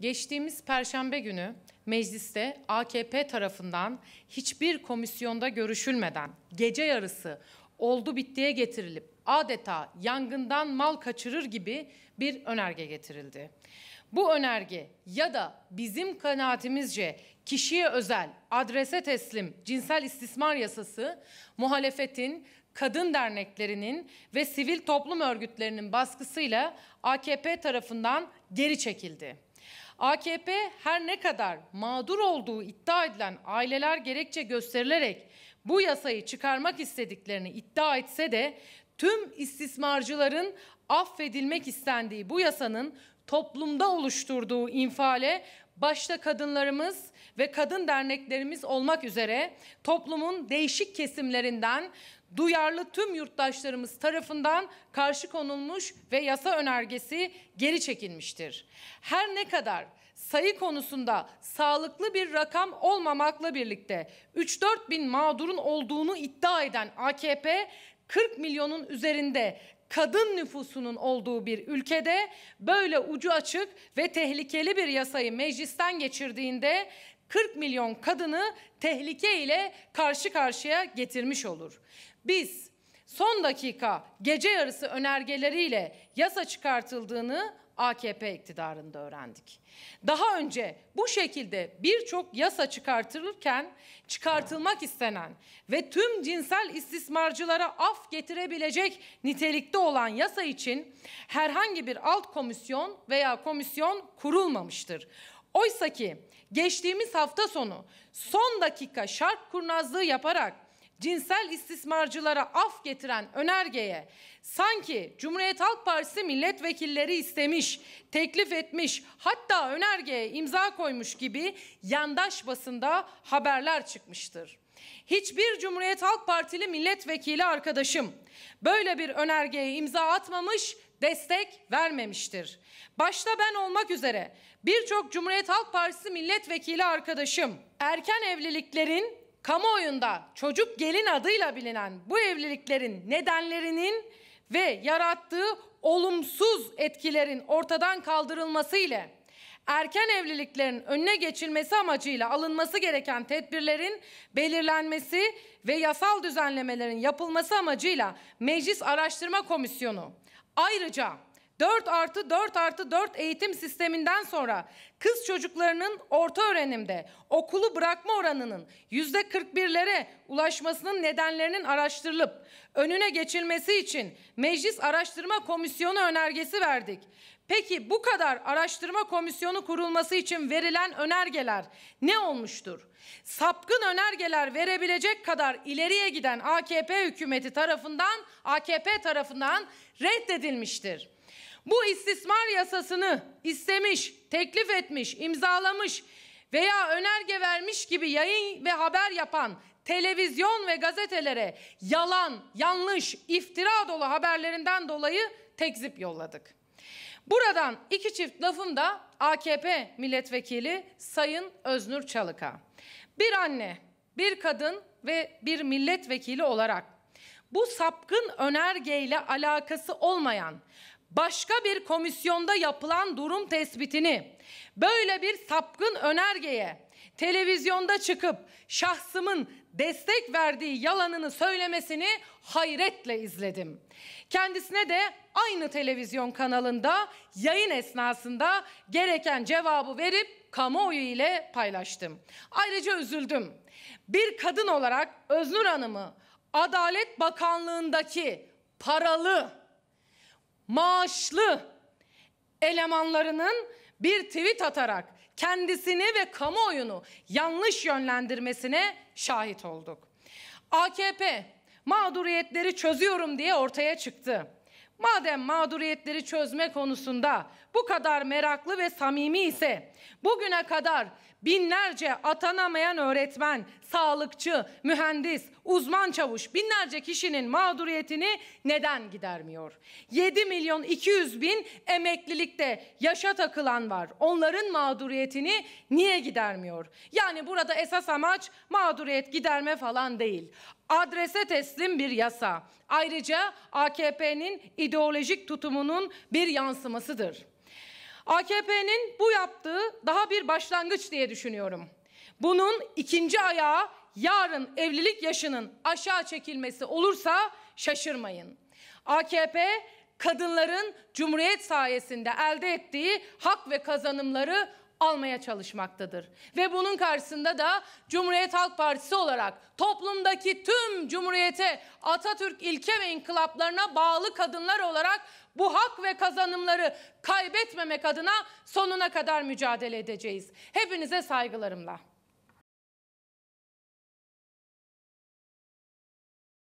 Geçtiğimiz perşembe günü mecliste AKP tarafından hiçbir komisyonda görüşülmeden gece yarısı oldu bittiye getirilip adeta yangından mal kaçırır gibi bir önerge getirildi. Bu önerge ya da bizim kanaatimizce kişiye özel adrese teslim cinsel istismar yasası muhalefetin kadın derneklerinin ve sivil toplum örgütlerinin baskısıyla AKP tarafından geri çekildi. AKP her ne kadar mağdur olduğu iddia edilen aileler gerekçe gösterilerek bu yasayı çıkarmak istediklerini iddia etse de tüm istismarcıların affedilmek istendiği bu yasanın toplumda oluşturduğu infale başta kadınlarımız ve kadın derneklerimiz olmak üzere toplumun değişik kesimlerinden duyarlı tüm yurttaşlarımız tarafından karşı konulmuş ve yasa önergesi geri çekilmiştir. Her ne kadar sayı konusunda sağlıklı bir rakam olmamakla birlikte 3-4 bin mağdurun olduğunu iddia eden AKP 40 milyonun üzerinde kadın nüfusunun olduğu bir ülkede böyle ucu açık ve tehlikeli bir yasayı meclisten geçirdiğinde 40 milyon kadını tehlike ile karşı karşıya getirmiş olur. Biz son dakika gece yarısı önergeleriyle yasa çıkartıldığını AKP iktidarında öğrendik. Daha önce bu şekilde birçok yasa çıkartılırken çıkartılmak istenen ve tüm cinsel istismarcılara af getirebilecek nitelikte olan yasa için herhangi bir alt komisyon veya komisyon kurulmamıştır. Oysa ki geçtiğimiz hafta sonu son dakika şark kurnazlığı yaparak cinsel istismarcılara af getiren önergeye sanki Cumhuriyet Halk Partisi milletvekilleri istemiş, teklif etmiş, hatta önergeye imza koymuş gibi yandaş basında haberler çıkmıştır. Hiçbir Cumhuriyet Halk Partili milletvekili arkadaşım böyle bir önergeye imza atmamış, destek vermemiştir. Başta ben olmak üzere birçok Cumhuriyet Halk Partisi milletvekili arkadaşım erken evliliklerin kamuoyunda çocuk gelin adıyla bilinen bu evliliklerin nedenlerinin ve yarattığı olumsuz etkilerin ortadan kaldırılması ile erken evliliklerin önüne geçilmesi amacıyla alınması gereken tedbirlerin belirlenmesi ve yasal düzenlemelerin yapılması amacıyla Meclis Araştırma Komisyonu ayrıca 4 artı 4 artı 4 eğitim sisteminden sonra kız çocuklarının orta öğrenimde okulu bırakma oranının yüzde 41'lere ulaşmasının nedenlerinin araştırılıp önüne geçilmesi için Meclis Araştırma Komisyonu önergesi verdik. Peki bu kadar araştırma komisyonu kurulması için verilen önergeler ne olmuştur? Sapkın önergeler verebilecek kadar ileriye giden AKP hükümeti tarafından, AKP tarafından reddedilmiştir bu istismar yasasını istemiş, teklif etmiş, imzalamış veya önerge vermiş gibi yayın ve haber yapan televizyon ve gazetelere yalan, yanlış, iftira dolu haberlerinden dolayı tekzip yolladık. Buradan iki çift lafım da AKP milletvekili Sayın Öznur Çalık'a. Bir anne, bir kadın ve bir milletvekili olarak bu sapkın önergeyle alakası olmayan başka bir komisyonda yapılan durum tespitini böyle bir sapkın önergeye televizyonda çıkıp şahsımın destek verdiği yalanını söylemesini hayretle izledim. Kendisine de aynı televizyon kanalında yayın esnasında gereken cevabı verip kamuoyu ile paylaştım. Ayrıca üzüldüm. Bir kadın olarak Öznur Hanım'ı Adalet Bakanlığındaki paralı maaşlı elemanlarının bir tweet atarak kendisini ve kamuoyunu yanlış yönlendirmesine şahit olduk. AKP mağduriyetleri çözüyorum diye ortaya çıktı. Madem mağduriyetleri çözme konusunda bu kadar meraklı ve samimi ise bugüne kadar binlerce atanamayan öğretmen, sağlıkçı, mühendis, uzman çavuş binlerce kişinin mağduriyetini neden gidermiyor? 7 milyon 200 bin emeklilikte yaşa takılan var. Onların mağduriyetini niye gidermiyor? Yani burada esas amaç mağduriyet giderme falan değil adrese teslim bir yasa. Ayrıca AKP'nin ideolojik tutumunun bir yansımasıdır. AKP'nin bu yaptığı daha bir başlangıç diye düşünüyorum. Bunun ikinci ayağı yarın evlilik yaşının aşağı çekilmesi olursa şaşırmayın. AKP kadınların Cumhuriyet sayesinde elde ettiği hak ve kazanımları almaya çalışmaktadır. Ve bunun karşısında da Cumhuriyet Halk Partisi olarak toplumdaki tüm Cumhuriyete, Atatürk ilke ve inkılaplarına bağlı kadınlar olarak bu hak ve kazanımları kaybetmemek adına sonuna kadar mücadele edeceğiz. Hepinize saygılarımla.